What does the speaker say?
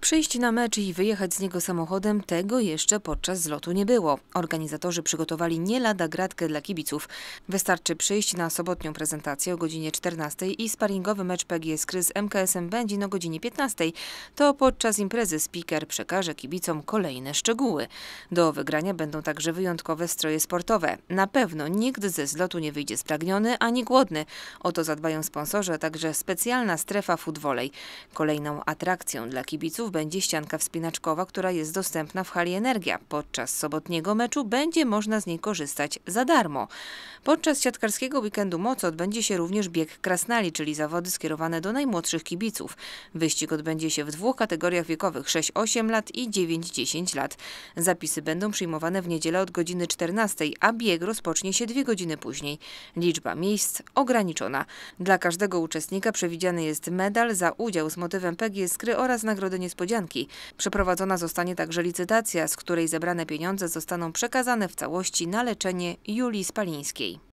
Przyjść na mecz i wyjechać z niego samochodem tego jeszcze podczas zlotu nie było. Organizatorzy przygotowali nie lada gratkę dla kibiców. Wystarczy przyjść na sobotnią prezentację o godzinie 14 i sparingowy mecz PGS Kry z MKS-em będzie o godzinie 15. To podczas imprezy speaker przekaże kibicom kolejne szczegóły. Do wygrania będą także wyjątkowe stroje sportowe. Na pewno nikt ze zlotu nie wyjdzie spragniony ani głodny. O to zadbają sponsorzy, a także specjalna strefa futwolej. Kolejną atrakcją dla kibiców będzie ścianka wspinaczkowa, która jest dostępna w hali Energia. Podczas sobotniego meczu będzie można z niej korzystać za darmo. Podczas siatkarskiego weekendu mocy odbędzie się również bieg krasnali, czyli zawody skierowane do najmłodszych kibiców. Wyścig odbędzie się w dwóch kategoriach wiekowych 6-8 lat i 9-10 lat. Zapisy będą przyjmowane w niedzielę od godziny 14, a bieg rozpocznie się dwie godziny później. Liczba miejsc ograniczona. Dla każdego uczestnika przewidziany jest medal za udział z motywem PG Skry oraz nagrody niespodziewane niespodzianki. Przeprowadzona zostanie także licytacja, z której zebrane pieniądze zostaną przekazane w całości na leczenie Julii Spalińskiej.